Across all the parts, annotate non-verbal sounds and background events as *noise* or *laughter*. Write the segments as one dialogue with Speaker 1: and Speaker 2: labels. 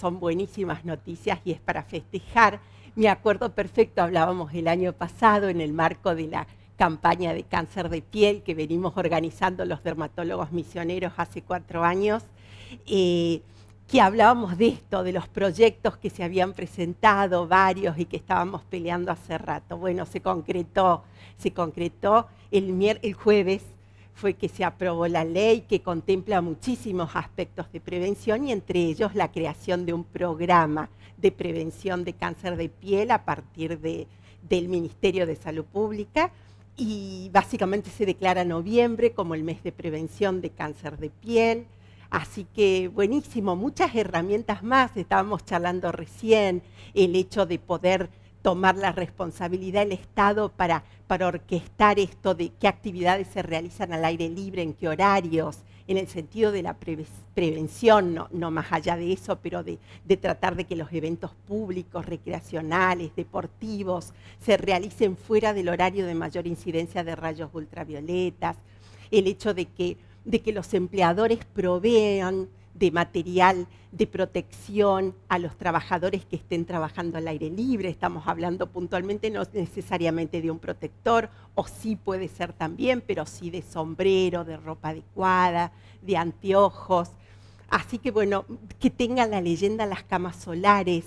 Speaker 1: son buenísimas noticias y es para festejar. Me acuerdo perfecto, hablábamos el año pasado en el marco de la campaña de cáncer de piel que venimos organizando los dermatólogos misioneros hace cuatro años, eh, que hablábamos de esto, de los proyectos que se habían presentado, varios, y que estábamos peleando hace rato. Bueno, se concretó, se concretó el, el jueves fue que se aprobó la ley que contempla muchísimos aspectos de prevención y entre ellos la creación de un programa de prevención de cáncer de piel a partir de, del Ministerio de Salud Pública y básicamente se declara noviembre como el mes de prevención de cáncer de piel. Así que buenísimo, muchas herramientas más, estábamos charlando recién, el hecho de poder tomar la responsabilidad del Estado para, para orquestar esto de qué actividades se realizan al aire libre, en qué horarios, en el sentido de la prevención, no, más allá de eso, pero de, de, tratar de que los eventos públicos, recreacionales, deportivos, se realicen fuera del horario de mayor incidencia de rayos ultravioletas, el hecho de que, de que los empleadores provean de material de protección a los trabajadores que estén trabajando al aire libre, estamos hablando puntualmente no necesariamente de un protector, o sí puede ser también, pero sí de sombrero, de ropa adecuada, de anteojos. Así que bueno, que tengan la leyenda las camas solares,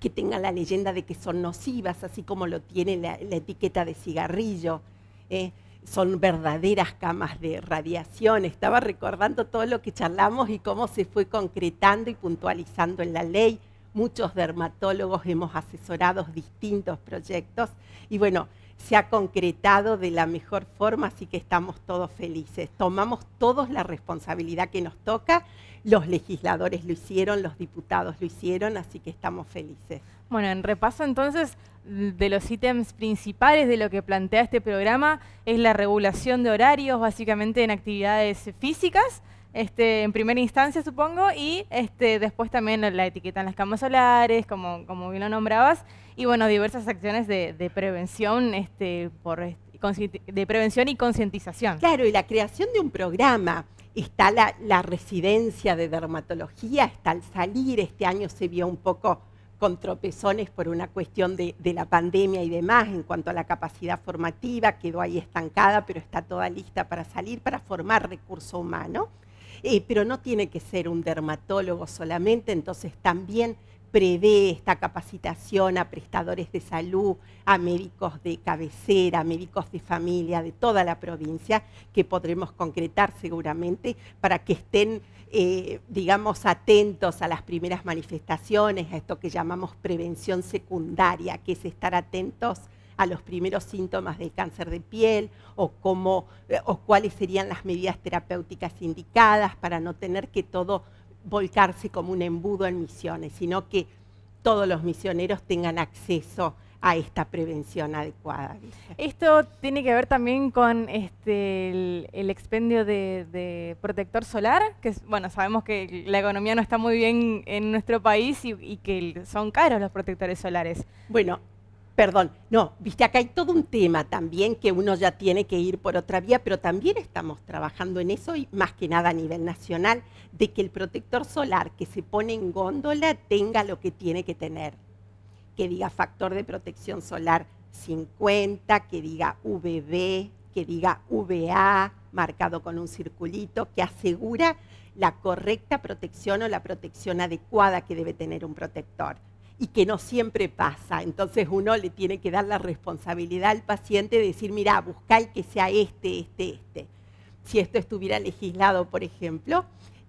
Speaker 1: que tengan la leyenda de que son nocivas, así como lo tiene la, etiqueta de cigarrillo. ¿eh? son verdaderas camas de radiación. Estaba recordando todo lo que charlamos y cómo se fue concretando y puntualizando en la ley. Muchos dermatólogos hemos asesorado distintos proyectos y bueno, se ha concretado de la mejor forma, así que estamos todos felices. Tomamos todos la responsabilidad que nos toca, los legisladores lo hicieron, los diputados lo hicieron, así que estamos felices. Bueno, en repaso entonces de los ítems
Speaker 2: principales de lo que plantea este programa es la regulación de horarios, básicamente en actividades físicas, este, en primera instancia supongo, y este, después también la etiqueta en las camas solares, como, como bien lo nombrabas, y bueno, diversas acciones de, prevención este, por, de prevención y concientización. Claro, y la creación de un
Speaker 1: programa. Está la, la residencia de dermatología, está al salir, este año se vio un poco con tropezones por una cuestión de, la pandemia y demás en cuanto a la capacidad formativa, quedó ahí estancada, pero está toda lista para salir, para formar recurso humano. Eh, pero no tiene que ser un dermatólogo solamente, entonces también prevé esta capacitación a prestadores de salud, a médicos de cabecera, a médicos de familia de toda la provincia, que podremos concretar seguramente para que estén, eh, digamos, atentos a las primeras manifestaciones, a esto que llamamos prevención secundaria, que es estar atentos a los primeros síntomas del cáncer de piel o, cómo, eh, o cuáles serían las medidas terapéuticas indicadas para no tener que todo volcarse como un embudo en misiones, sino que todos los misioneros tengan acceso a esta prevención adecuada. Esto tiene que ver también con este, el, expendio
Speaker 2: de, protector solar, que bueno, sabemos que la economía no está muy bien en nuestro
Speaker 1: país y, que son caros los protectores solares. Bueno, perdón, no, viste, acá hay todo un tema también que uno ya tiene que ir por otra vía, pero también estamos trabajando en eso y más que nada a nivel nacional, de que el protector solar que se pone en góndola tenga lo que tiene que tener, que diga factor de protección solar 50, que diga VB, que diga VA, marcado con un circulito, que asegura la correcta protección o la protección adecuada que debe tener un protector y que no siempre pasa. Entonces uno le tiene que dar la responsabilidad al paciente de decir, mira, busca el que sea este, este, este. Si esto estuviera legislado, por ejemplo,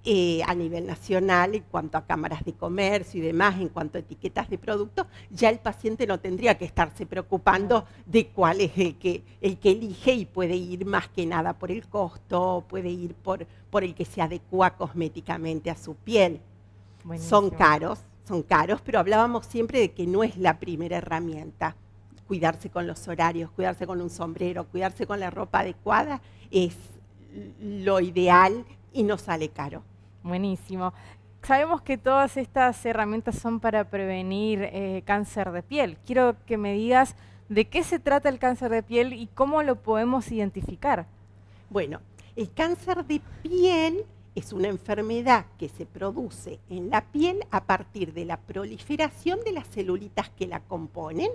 Speaker 1: eh, a nivel nacional en cuanto a cámaras de comercio y demás, en cuanto a etiquetas de productos, ya el paciente no tendría que estarse preocupando de cuál es el que, el que elige y puede ir más que nada por el costo, puede ir por, por el que se adecua cosméticamente a su piel. Son caros, son caros, pero hablábamos siempre de que no es la primera herramienta. Cuidarse con los horarios, cuidarse con un sombrero, cuidarse con la ropa adecuada es lo ideal y no sale caro. Buenísimo. Sabemos que todas estas
Speaker 2: herramientas son para prevenir eh, cáncer de piel. Quiero que me digas de qué
Speaker 1: se trata el cáncer de piel y cómo lo podemos identificar. Bueno, el cáncer de piel es una enfermedad que se produce en la piel a partir de la proliferación de las celulitas que la componen,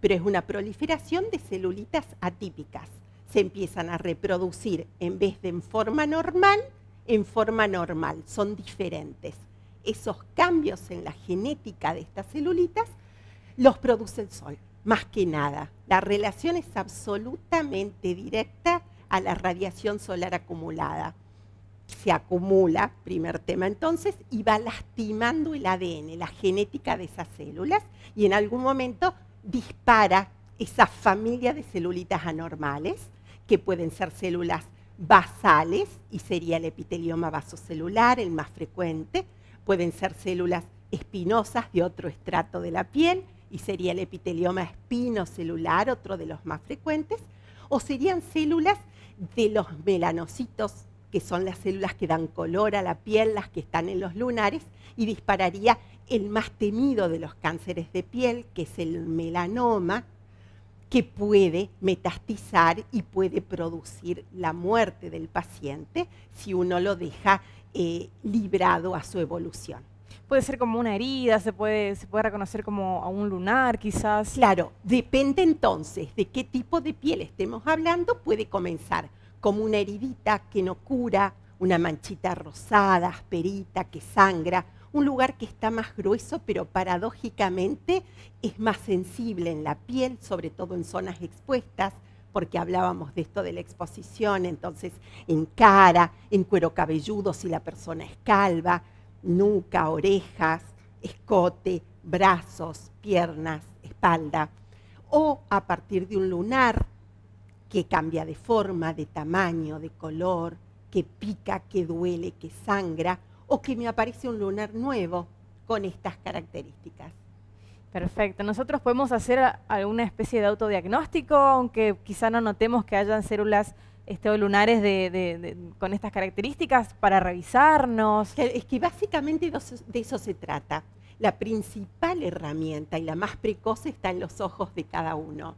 Speaker 1: pero es una proliferación de celulitas atípicas. Se empiezan a reproducir en vez de en forma normal, en forma normal, son diferentes. Esos cambios en la genética de estas celulitas los produce el sol, más que nada. La relación es absolutamente directa a la radiación solar acumulada se acumula, primer tema entonces, y va lastimando el ADN, la genética de esas células, y en algún momento dispara esa familia de celulitas anormales, que pueden ser células basales, y sería el epitelioma vasocelular, el más frecuente, pueden ser células espinosas de otro estrato de la piel, y sería el epitelioma espinocelular, otro de los más frecuentes, o serían células de los melanocitos que son las células que dan color a la piel, las que están en los lunares, y dispararía el más temido de los cánceres de piel, que es el melanoma, que puede metastizar y puede producir la muerte del paciente si uno lo deja eh, librado a su evolución. Puede ser como una herida, se puede, se puede reconocer como a un lunar quizás. Claro, depende entonces de qué tipo de piel estemos hablando, puede comenzar como una heridita que no cura, una manchita rosada, asperita, que sangra, un lugar que está más grueso, pero paradójicamente es más sensible en la piel, sobre todo en zonas expuestas, porque hablábamos de esto de la exposición, entonces en cara, en cuero cabelludo si la persona es calva, nuca, orejas, escote, brazos, piernas, espalda, o a partir de un lunar que cambia de forma, de tamaño, de color, que pica, que duele, que sangra o que me aparece un lunar nuevo con
Speaker 2: estas características. Perfecto. Nosotros podemos hacer alguna especie de autodiagnóstico, aunque quizá no notemos que hayan células este, lunares con
Speaker 1: estas características para revisarnos. Es que básicamente de eso se trata. La principal herramienta y la más precoz está en los ojos de cada uno.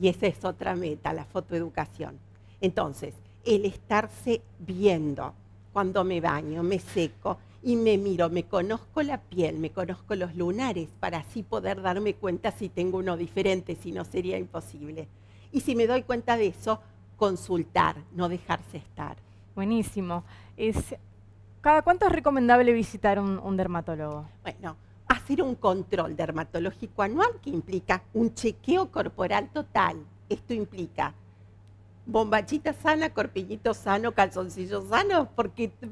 Speaker 1: Y esa es otra meta, la fotoeducación. Entonces, el estarse viendo cuando me baño, me seco y me miro, me conozco la piel, me conozco los lunares, para así poder darme cuenta si tengo uno diferente, si no sería imposible. Y si me doy cuenta de eso, consultar, no dejarse estar.
Speaker 2: Buenísimo. Es, ¿Cada cuánto es recomendable visitar un dermatólogo? Bueno,
Speaker 1: hacer un control dermatológico anual que implica un chequeo corporal total. Esto implica bombachita sana, corpiñitos sano, calzoncillos sanos, porque este,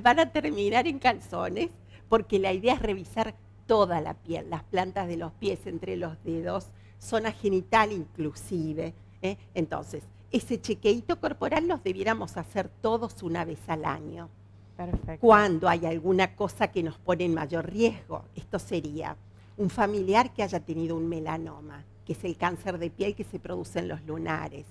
Speaker 1: van a terminar en calzones, porque la idea es revisar toda la piel, las plantas de los pies, entre los dedos, zona genital inclusive. ¿eh? Entonces, ese chequeito corporal los debiéramos hacer todos una vez al año cuando hay alguna cosa que nos pone en mayor riesgo. Esto sería un familiar que haya tenido un melanoma, que es el cáncer de piel que se produce en los lunares.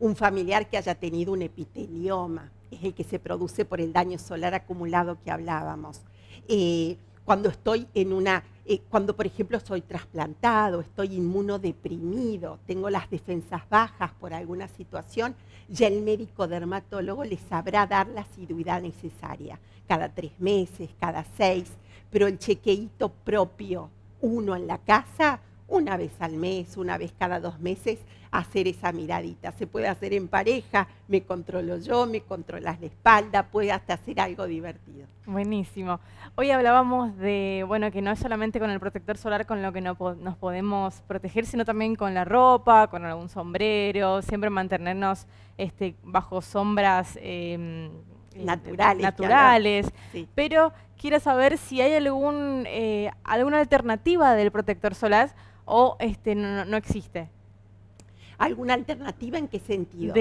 Speaker 1: Un familiar que haya tenido un epitelioma, es el que se produce por el daño solar acumulado que hablábamos. Eh, cuando estoy en una, eh, cuando por ejemplo soy trasplantado, estoy inmunodeprimido, tengo las defensas bajas por alguna situación, ya el médico dermatólogo le sabrá dar la asiduidad necesaria, cada tres meses, cada seis, pero el chequeíto propio, uno en la casa, una vez al mes, una vez cada dos meses, hacer esa miradita. Se puede hacer en pareja, me controlo yo, me controlas la espalda, puede hasta hacer algo divertido.
Speaker 2: Buenísimo. Hoy hablábamos de, bueno, que no es solamente con el protector solar con lo que nos podemos proteger, sino también con la ropa, con algún sombrero, siempre mantenernos este, bajo sombras. Em,
Speaker 1: eh, naturales.
Speaker 2: Pero quiero saber si hay algún, eh, alguna alternativa del protector solar o este, no, no existe? ¿Alguna alternativa en qué sentido?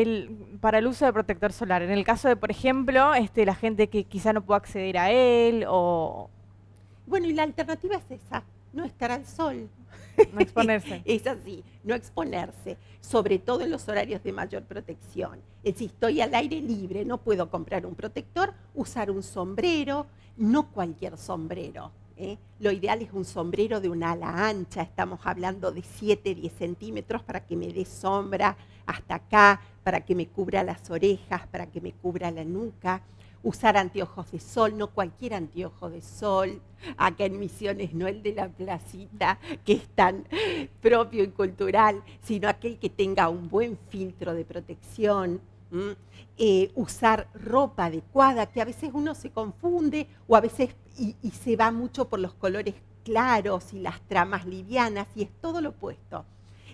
Speaker 2: para el uso de protector solar. En el caso de, por ejemplo, este, la gente que quizá no pueda acceder a él o...
Speaker 1: Bueno, y la alternativa es esa, no estar al sol. No exponerse. *laughs* es así, no exponerse, sobre todo en los horarios de mayor protección. Es decir, estoy al aire libre, no puedo comprar un protector, usar un sombrero, no cualquier sombrero ¿eh? Lo ideal es un sombrero de una ala ancha, estamos hablando de 7, 10 centímetros para que me dé sombra hasta acá, para que me cubra las orejas, para que me cubra la nuca. Usar anteojos de sol, no cualquier anteojo de sol, acá en Misiones, no el de la placita, que es tan propio y cultural, sino aquel que tenga un buen filtro de protección, eh, usar ropa adecuada, que a veces uno se confunde o a veces y, se va mucho por los colores claros y las tramas livianas y es todo lo opuesto.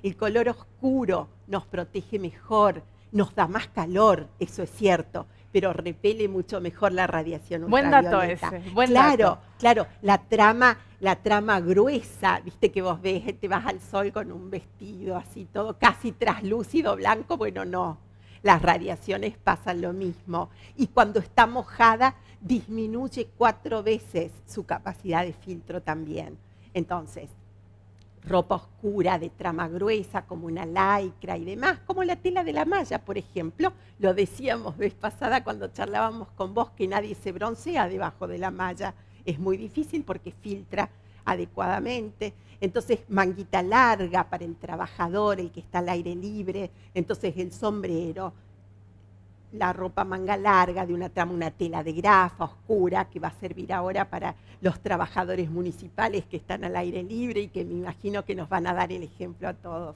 Speaker 1: El color oscuro nos protege mejor, nos da más calor, eso es cierto, pero repele mucho mejor la radiación ultravioleta. Buen dato ese, claro, claro, la trama, la trama gruesa, viste que vos ves, te vas al sol con un vestido así todo casi traslúcido blanco, bueno, no, las radiaciones pasan lo mismo. Y cuando está mojada, disminuye cuatro veces su capacidad de filtro también. Entonces, ropa oscura de trama gruesa como una laicra y demás, como la tela de la malla, por ejemplo. Lo decíamos vez pasada cuando charlábamos con vos que nadie se broncea debajo de la malla. Es muy difícil porque filtra adecuadamente. Entonces, manguita larga para el trabajador, el que está al aire libre. Entonces, el sombrero, la ropa manga larga de una trama, una tela de grafa oscura que va a servir ahora para los trabajadores municipales que están al aire libre y que me imagino que nos van a dar el ejemplo a todos.